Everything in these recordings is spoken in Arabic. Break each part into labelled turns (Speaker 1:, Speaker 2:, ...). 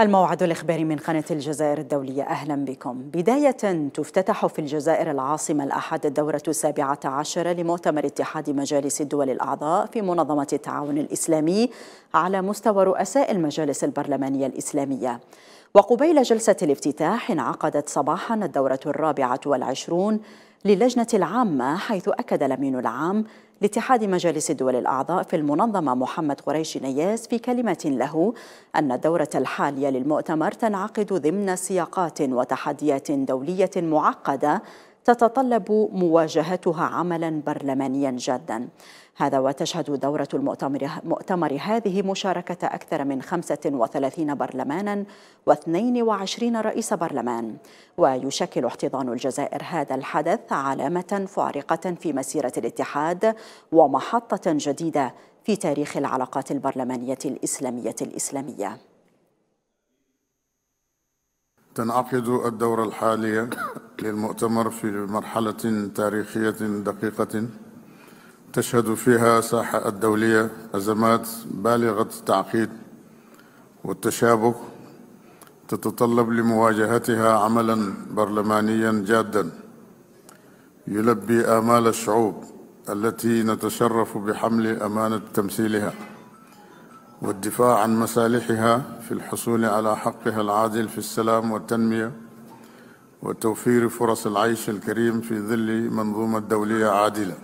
Speaker 1: الموعد الإخباري من قناة الجزائر الدولية أهلا بكم بداية تفتتح في الجزائر العاصمة الأحد الدورة السابعة عشر لمؤتمر اتحاد مجالس الدول الأعضاء في منظمة التعاون الإسلامي على مستوى رؤساء المجالس البرلمانية الإسلامية وقبيل جلسة الافتتاح انعقدت صباحا الدورة الرابعة والعشرون للجنة العامة حيث أكد الأمين العام لاتحاد مجالس الدول الأعضاء في المنظمة محمد قريش نياز في كلمة له أن الدورة الحالية للمؤتمر تنعقد ضمن سياقات وتحديات دولية معقدة تتطلب مواجهتها عملا برلمانيا جادا هذا وتشهد دورة المؤتمر مؤتمر هذه مشاركة أكثر من 35 برلمانا و22 رئيس برلمان ويشكل احتضان الجزائر هذا الحدث علامة فارقة في مسيرة الاتحاد ومحطة جديدة في تاريخ العلاقات البرلمانية الإسلامية الإسلامية
Speaker 2: تنعقد الدورة الحالية للمؤتمر في مرحلة تاريخية دقيقة تشهد فيها الساحة الدولية أزمات بالغة التعقيد والتشابك تتطلب لمواجهتها عملا برلمانيا جادا يلبي آمال الشعوب التي نتشرف بحمل أمانة تمثيلها والدفاع عن مسالحها في الحصول على حقها العادل في السلام والتنمية وتوفير فرص العيش الكريم في ظل منظومة دولية عادلة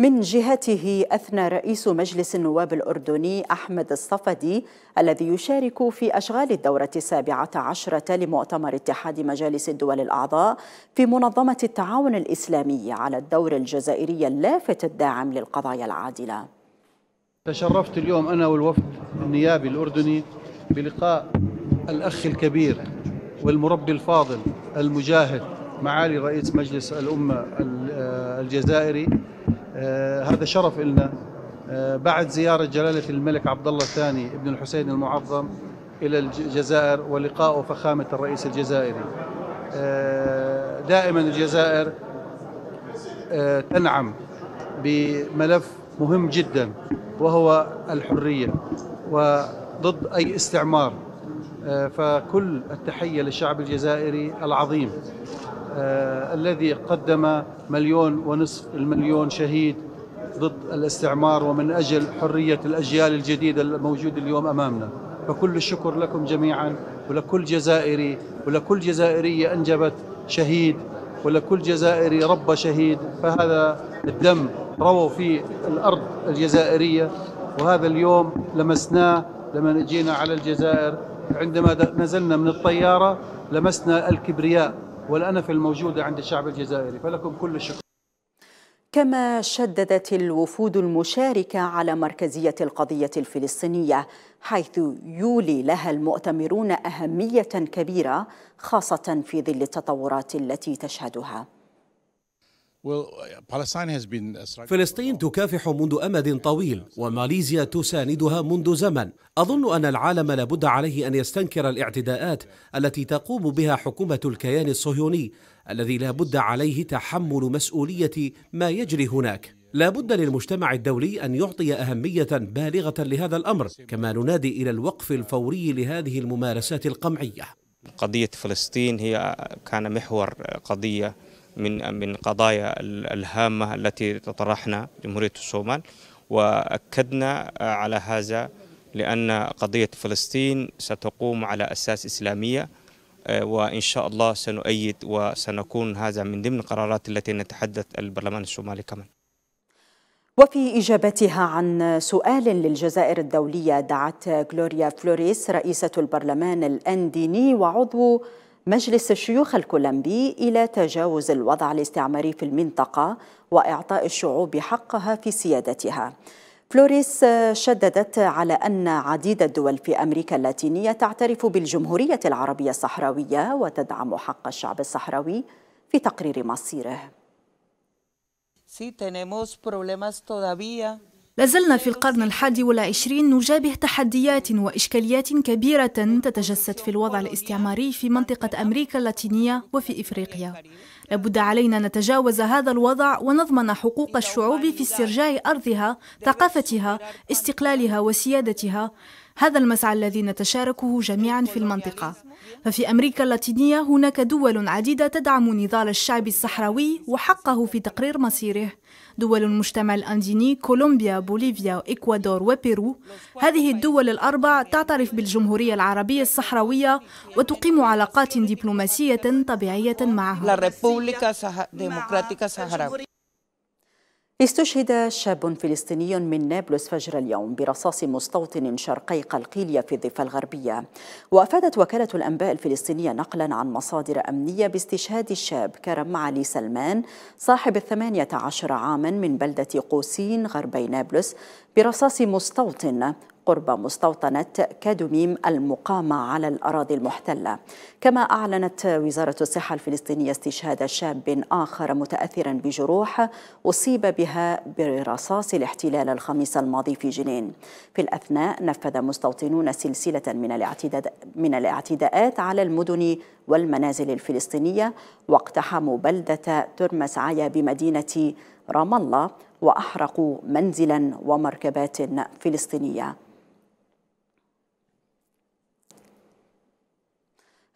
Speaker 1: من جهته أثنى رئيس مجلس النواب الأردني أحمد الصفدي الذي يشارك في أشغال الدورة السابعة عشرة لمؤتمر اتحاد مجالس الدول الأعضاء في منظمة التعاون الإسلامي على الدور الجزائري اللافت الداعم للقضايا العادلة
Speaker 3: تشرفت اليوم أنا والوفد النيابي الأردني بلقاء الأخ الكبير والمربي الفاضل المجاهد معالي رئيس مجلس الأمة آه، الجزائري آه، هذا شرف لنا آه، بعد زيارة جلالة الملك عبد الله الثاني ابن الحسين المعظم إلى الجزائر ولقائه فخامة الرئيس الجزائري دائما الجزائر تنعم بملف مهم جدا وهو الحرية وضد أي استعمار آه، فكل التحية للشعب الجزائري العظيم آه، الذي قدم مليون ونصف المليون شهيد ضد الاستعمار ومن أجل حرية الأجيال الجديدة الموجودة اليوم أمامنا فكل الشكر لكم جميعا ولكل جزائري ولكل جزائرية أنجبت شهيد ولكل جزائري رب شهيد فهذا الدم رووا في الأرض الجزائرية وهذا اليوم لمسناه لما جينا على الجزائر عندما نزلنا من الطيارة لمسنا الكبرياء والأنف الموجودة عند الشعب الجزائري فلكم كل الشكر
Speaker 1: كما شددت الوفود المشاركة على مركزية القضية الفلسطينية حيث يولي لها المؤتمرون أهمية كبيرة خاصة في ظل التطورات التي تشهدها
Speaker 2: Uh, فلسطين تكافح منذ أمد طويل وماليزيا تساندها منذ زمن أظن أن العالم لابد عليه أن يستنكر الاعتداءات التي تقوم بها حكومة الكيان الصهيوني الذي لابد عليه تحمل مسؤولية ما يجري هناك لابد للمجتمع الدولي أن يعطي أهمية بالغة لهذا الأمر كما ننادي إلى الوقف الفوري لهذه الممارسات القمعية
Speaker 4: قضية فلسطين هي كان محور قضية من من قضايا الهامه التي تطرحنا جمهوريه الصومال واكدنا على هذا لان قضيه فلسطين ستقوم على اساس اسلاميه آه، وان شاء الله سنؤيد وسنكون هذا من ضمن القرارات التي نتحدث البرلمان الصومالي كمان
Speaker 1: وفي إجابتها عن سؤال للجزائر الدولية دعت غلوريا فلوريس رئيسة البرلمان الأنديني وعضو مجلس الشيوخ الكولومبي إلى تجاوز الوضع الاستعماري في المنطقة وإعطاء الشعوب حقها في سيادتها فلوريس شددت على أن عديد الدول في أمريكا اللاتينية تعترف بالجمهورية العربية الصحراوية وتدعم حق الشعب الصحراوي في تقرير مصيره.
Speaker 4: لازلنا في القرن الحادي والعشرين نجابه تحديات وإشكاليات كبيرة تتجسد في الوضع الاستعماري في منطقة أمريكا اللاتينية وفي إفريقيا لابد
Speaker 1: علينا نتجاوز هذا الوضع ونضمن حقوق الشعوب في استرجاع أرضها ثقافتها استقلالها وسيادتها هذا المسعى الذي نتشاركه جميعا في المنطقة ففي أمريكا اللاتينية هناك دول عديدة تدعم نضال الشعب الصحراوي وحقه في تقرير مصيره دول المجتمع الأنديني كولومبيا بوليفيا إكوادور وبيرو هذه الدول الأربع تعترف بالجمهورية العربية الصحراوية وتقيم علاقات دبلوماسية طبيعية معها استشهد شاب فلسطيني من نابلس فجر اليوم برصاص مستوطن شرقي قلقيلية في الضفة الغربية وأفادت وكالة الأنباء الفلسطينية نقلا عن مصادر أمنية باستشهاد الشاب كرم علي سلمان صاحب الثمانية عشر عاما من بلدة قوسين غربي نابلس برصاص مستوطن قرب مستوطنة كادوميم المقامة على الأراضي المحتلة كما أعلنت وزارة الصحة الفلسطينية استشهاد شاب آخر متأثرا بجروح أصيب بها برصاص الاحتلال الخميس الماضي في جنين في الأثناء نفذ مستوطنون سلسلة من, الاعتداد من الاعتداءات على المدن والمنازل الفلسطينية واقتحموا بلدة ترمس عيا بمدينة رام الله وأحرقوا منزلا ومركبات فلسطينية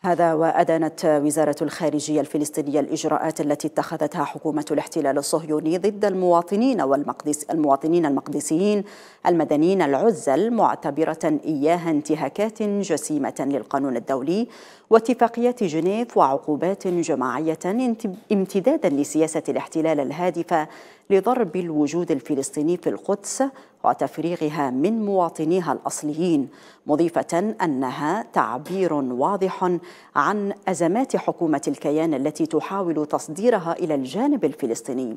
Speaker 1: هذا وأدانت وزارة الخارجية الفلسطينية الإجراءات التي اتخذتها حكومة الاحتلال الصهيوني ضد المواطنين والمقدس المواطنين المقدسيين المدنيين العزل معتبرة إياها انتهاكات جسيمة للقانون الدولي واتفاقيات جنيف وعقوبات جماعية امتدادا لسياسة الاحتلال الهادفة لضرب الوجود الفلسطيني في القدس وتفريغها من مواطنيها الأصليين مضيفة أنها تعبير واضح عن أزمات حكومة الكيان التي تحاول تصديرها إلى الجانب الفلسطيني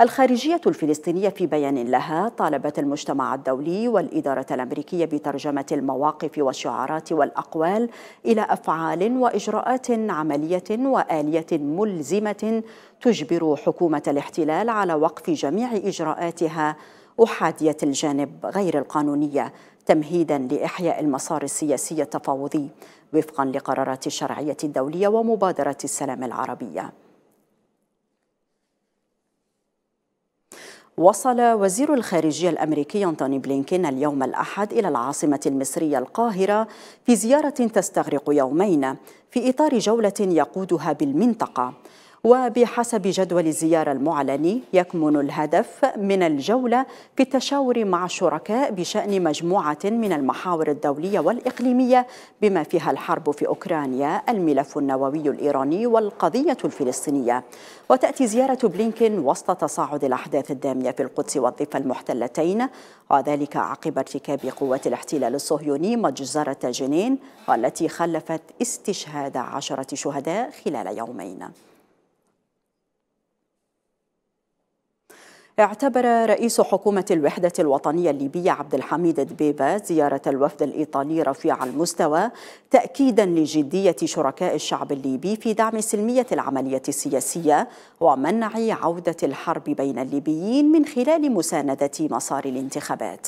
Speaker 1: الخارجية الفلسطينية في بيان لها طالبت المجتمع الدولي والإدارة الأمريكية بترجمة المواقف والشعارات والأقوال إلى أفعال وإجراءات عملية وآلية ملزمة تجبر حكومة الاحتلال على وقف جميع إجراءاتها أحادية الجانب غير القانونية تمهيدا لإحياء المسار السياسي التفاوضي وفقا لقرارات الشرعية الدولية ومبادرة السلام العربية وصل وزير الخارجية الأمريكي أنتوني بلينكين اليوم الأحد إلى العاصمة المصرية القاهرة في زيارة تستغرق يومين في إطار جولة يقودها بالمنطقة وبحسب جدول الزيارة المعلن يكمن الهدف من الجولة في التشاور مع الشركاء بشأن مجموعة من المحاور الدولية والإقليمية بما فيها الحرب في أوكرانيا الملف النووي الإيراني والقضية الفلسطينية وتأتي زيارة بلينكين وسط تصاعد الأحداث الدامية في القدس والضفة المحتلتين وذلك عقب ارتكاب قوات الاحتلال الصهيوني مجزرة جنين والتي خلفت استشهاد عشرة شهداء خلال يومين اعتبر رئيس حكومة الوحدة الوطنية الليبية عبد الحميد دبيبا زيارة الوفد الإيطالي رفيع المستوى تأكيدا لجدية شركاء الشعب الليبي في دعم سلمية العملية السياسية ومنع عودة الحرب بين الليبيين من خلال مساندة مسار الانتخابات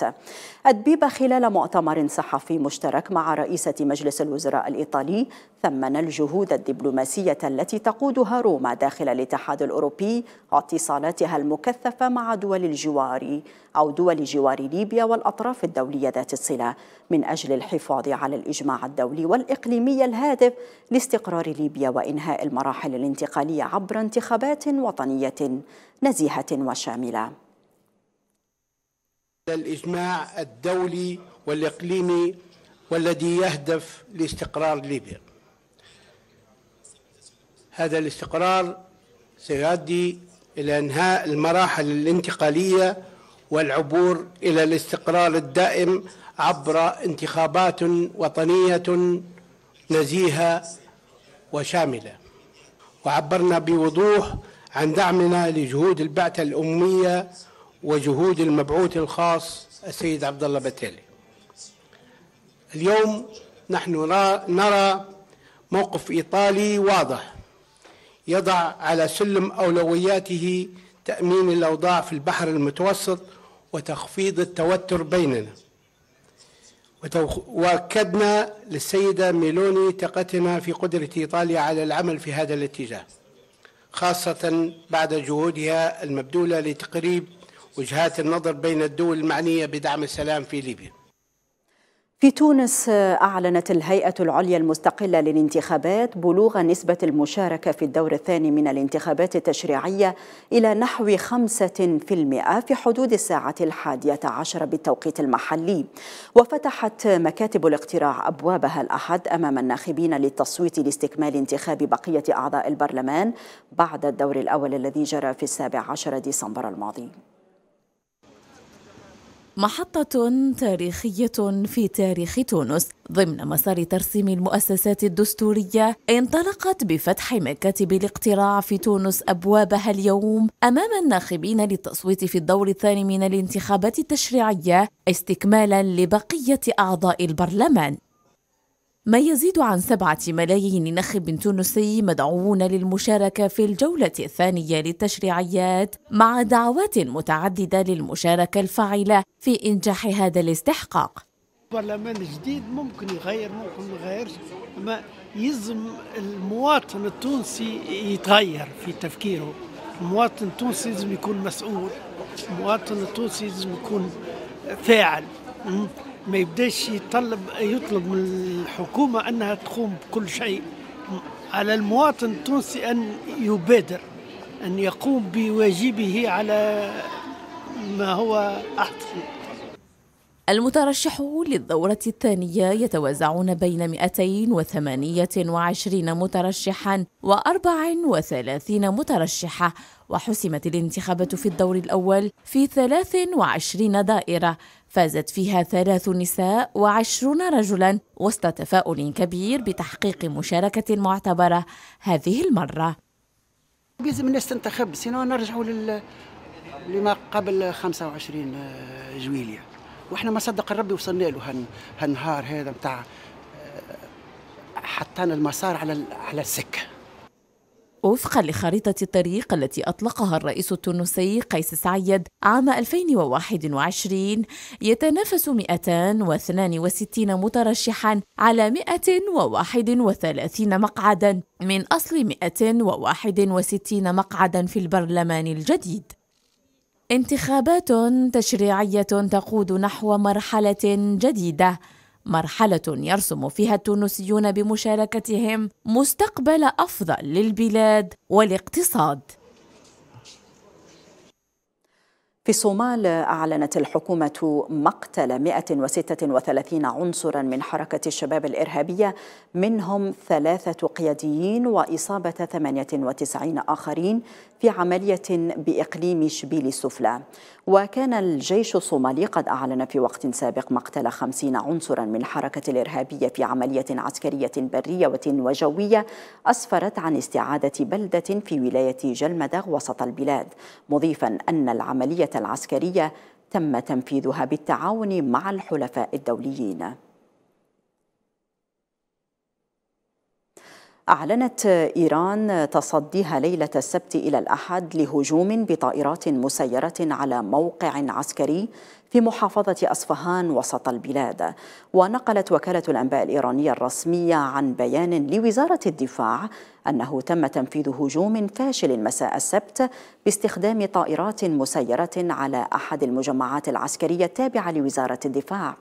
Speaker 1: أدبيبة خلال مؤتمر صحفي مشترك مع رئيسة مجلس الوزراء الإيطالي ثمن الجهود الدبلوماسية التي تقودها روما داخل الاتحاد الأوروبي واتصالاتها المكثفة مع مع دول الجوار أو دول جوار ليبيا والأطراف الدولية ذات الصلة من أجل الحفاظ على الإجماع الدولي والإقليمي الهادف لاستقرار ليبيا وإنهاء المراحل الانتقالية عبر انتخابات وطنية نزيهة وشاملة
Speaker 2: الإجماع الدولي والإقليمي والذي يهدف لاستقرار ليبيا هذا الاستقرار سيؤدي إلى إنهاء المراحل الانتقالية والعبور إلى الاستقرار الدائم عبر انتخابات وطنية نزيهة وشاملة وعبرنا بوضوح عن دعمنا لجهود البعثة الأمية وجهود المبعوث الخاص السيد عبد الله بتالي اليوم نحن نرى موقف إيطالي واضح يضع على سلم أولوياته تأمين الأوضاع في البحر المتوسط وتخفيض التوتر بيننا وأكدنا للسيدة ميلوني ثقتنا في قدرة إيطاليا على العمل في هذا الاتجاه خاصة بعد جهودها المبذولة لتقريب وجهات النظر بين الدول المعنية بدعم السلام في ليبيا
Speaker 1: في تونس آه، أعلنت الهيئة العليا المستقلة للانتخابات بلوغ نسبة المشاركة في الدور الثاني من الانتخابات التشريعية إلى نحو 5% في في حدود الساعة الحادية عشر بالتوقيت المحلي وفتحت مكاتب الاقتراع أبوابها الأحد أمام الناخبين للتصويت لاستكمال انتخاب بقية أعضاء البرلمان بعد الدور الأول الذي جرى في السابع عشر ديسمبر الماضي
Speaker 4: محطة تاريخية في تاريخ تونس ضمن مسار ترسيم المؤسسات الدستورية انطلقت بفتح مكاتب الاقتراع في تونس أبوابها اليوم أمام الناخبين للتصويت في الدور الثاني من الانتخابات التشريعية استكمالا لبقية أعضاء البرلمان ما يزيد عن سبعة ملايين نخب تونسي مدعوون للمشاركة في الجولة الثانية للتشريعيات مع دعوات متعددة للمشاركة الفاعلة في إنجاح هذا الاستحقاق
Speaker 2: برلمان جديد ممكن يغير ممكن ما يغيرش أما يلزم المواطن التونسي يتغير في تفكيره المواطن التونسي لازم يكون مسؤول المواطن التونسي لازم يكون فاعل ما يبداش يطلب يطلب من الحكومة أنها تقوم بكل شيء على المواطن التونسي أن يبادر أن يقوم بواجبه على ما هو أحسن
Speaker 4: المترشحون للدورة الثانية يتوزعون بين 228 مترشحا و34 مترشحة وحسمت الانتخابات في الدور الأول في 23 دائرة فازت فيها ثلاث نساء وعشرون رجلا وسط تفاؤل كبير بتحقيق مشاركة معتبرة هذه المرة
Speaker 2: لازم الناس تنتخب سينو نرجعوا لل... لما قبل 25 جويليه واحنا ما صدق الرب وصلنا له هالنهار هذا بتاع
Speaker 4: حطينا المسار على على السكه وفقا لخريطة الطريق التي أطلقها الرئيس التونسي قيس سعيد عام 2021 يتنافس 262 مترشحا على 131 مقعدا من أصل 161 مقعدا في البرلمان الجديد انتخابات تشريعيه تقود نحو مرحله جديده مرحله يرسم فيها التونسيون بمشاركتهم مستقبل افضل للبلاد والاقتصاد
Speaker 1: في الصومال أعلنت الحكومة مقتل 136 عنصرا من حركة الشباب الإرهابية منهم ثلاثة قياديين وإصابة 98 آخرين في عملية بإقليم شبيل السفلى وكان الجيش الصومالي قد أعلن في وقت سابق مقتل 50 عنصرا من حركة الإرهابية في عملية عسكرية برية وجوية أسفرت عن استعادة بلدة في ولاية جلمدغ وسط البلاد مضيفا أن العملية العسكرية تم تنفيذها بالتعاون مع الحلفاء الدوليين أعلنت إيران تصديها ليلة السبت إلى الأحد لهجوم بطائرات مسيرة على موقع عسكري في محافظة أصفهان وسط البلاد ونقلت وكالة الأنباء الإيرانية الرسمية عن بيان لوزارة الدفاع أنه تم تنفيذ هجوم فاشل مساء السبت باستخدام طائرات مسيرة على أحد المجمعات العسكرية التابعة لوزارة الدفاع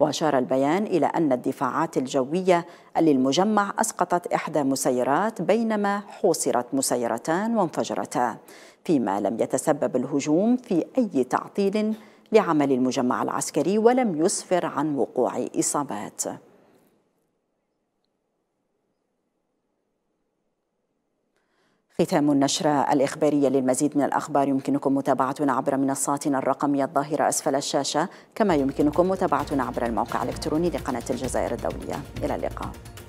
Speaker 1: وأشار البيان إلى أن الدفاعات الجوية للمجمع أسقطت إحدى مسيرات بينما حوصرت مسيرتان وانفجرتا فيما لم يتسبب الهجوم في أي تعطيل لعمل المجمع العسكري ولم يسفر عن وقوع إصابات ختام النشرة الإخبارية للمزيد من الأخبار يمكنكم متابعتنا عبر منصاتنا الرقمية الظاهرة أسفل الشاشة كما يمكنكم متابعتنا عبر الموقع الإلكتروني لقناة الجزائر الدولية إلى اللقاء